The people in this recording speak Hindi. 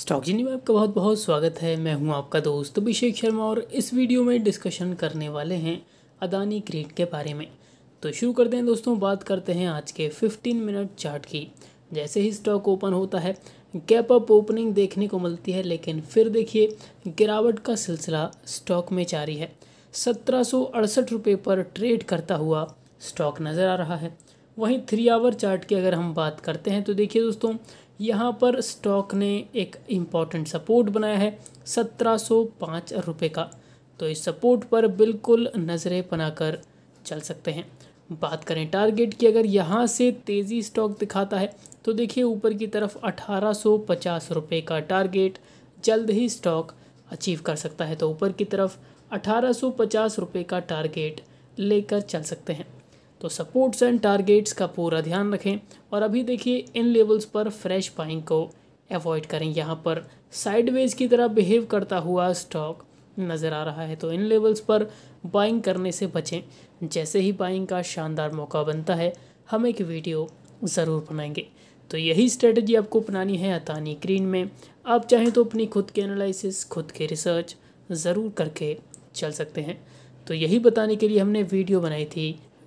स्टॉक जी में आपका बहुत बहुत स्वागत है मैं हूं आपका दोस्त अभिषेक शर्मा और इस वीडियो में डिस्कशन करने वाले हैं अदानी क्रीड के बारे में तो शुरू करते हैं दोस्तों बात करते हैं आज के 15 मिनट चार्ट की जैसे ही स्टॉक ओपन होता है गैप अप ओपनिंग देखने को मिलती है लेकिन फिर देखिए गिरावट का सिलसिला स्टॉक में जारी है सत्रह रुपये पर ट्रेड करता हुआ स्टॉक नज़र आ रहा है वहीं थ्री आवर चार्ट की अगर हम बात करते हैं तो देखिए दोस्तों यहाँ पर स्टॉक ने एक इम्पॉर्टेंट सपोर्ट बनाया है सत्रह सौ पाँच रुपये का तो इस सपोर्ट पर बिल्कुल नज़रें बनाकर चल सकते हैं बात करें टारगेट की अगर यहाँ से तेज़ी स्टॉक दिखाता है तो देखिए ऊपर की तरफ अठारह सौ पचास रुपये का टारगेट जल्द ही स्टॉक अचीव कर सकता है तो ऊपर की तरफ अठारह सौ पचास रुपये का टारगेट लेकर चल सकते हैं तो सपोर्ट्स एंड टारगेट्स का पूरा ध्यान रखें और अभी देखिए इन लेवल्स पर फ्रेश बाइंग को अवॉइड करें यहाँ पर साइडवेज की तरह बिहेव करता हुआ स्टॉक नज़र आ रहा है तो इन लेवल्स पर बाइंग करने से बचें जैसे ही बाइंग का शानदार मौका बनता है हम एक वीडियो ज़रूर बनाएंगे तो यही स्ट्रेटजी आपको अपनानी है अतानी क्रीन में आप चाहें तो अपनी खुद के एनालिसिस खुद के रिसर्च ज़रूर करके चल सकते हैं तो यही बताने के लिए हमने वीडियो बनाई थी